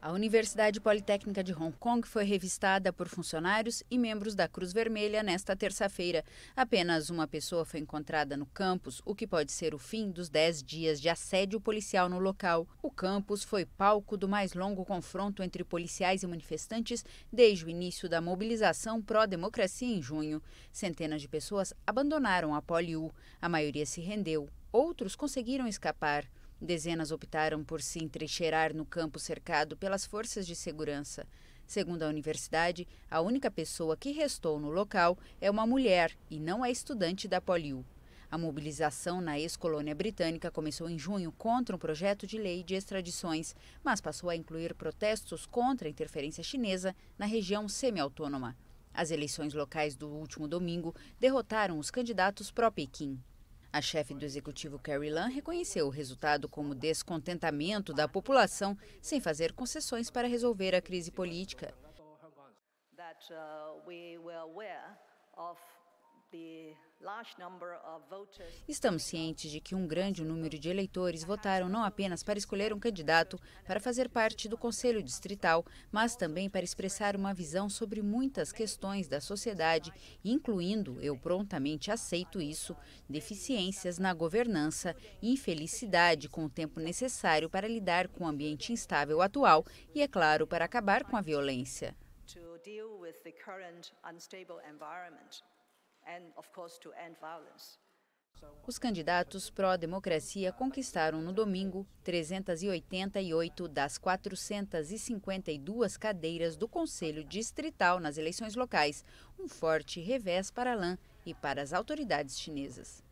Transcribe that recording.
A Universidade Politécnica de Hong Kong foi revistada por funcionários e membros da Cruz Vermelha nesta terça-feira. Apenas uma pessoa foi encontrada no campus, o que pode ser o fim dos 10 dias de assédio policial no local. O campus foi palco do mais longo confronto entre policiais e manifestantes desde o início da mobilização pró-democracia em junho. Centenas de pessoas abandonaram a Poliu, a maioria se rendeu, outros conseguiram escapar. Dezenas optaram por se entrecheirar no campo cercado pelas forças de segurança. Segundo a universidade, a única pessoa que restou no local é uma mulher e não é estudante da Poliu. A mobilização na ex-colônia britânica começou em junho contra um projeto de lei de extradições, mas passou a incluir protestos contra a interferência chinesa na região semi-autônoma. As eleições locais do último domingo derrotaram os candidatos pró-Pequim. A chefe do executivo Carrie Lam reconheceu o resultado como descontentamento da população, sem fazer concessões para resolver a crise política. Uh, Estamos cientes de que um grande número de eleitores votaram não apenas para escolher um candidato para fazer parte do Conselho Distrital, mas também para expressar uma visão sobre muitas questões da sociedade, incluindo, eu prontamente aceito isso, deficiências na governança, infelicidade com o tempo necessário para lidar com o ambiente instável atual e, é claro, para acabar com a violência. Os candidatos pró-democracia conquistaram no domingo 388 das 452 cadeiras do Conselho Distrital nas eleições locais, um forte revés para Lan e para as autoridades chinesas.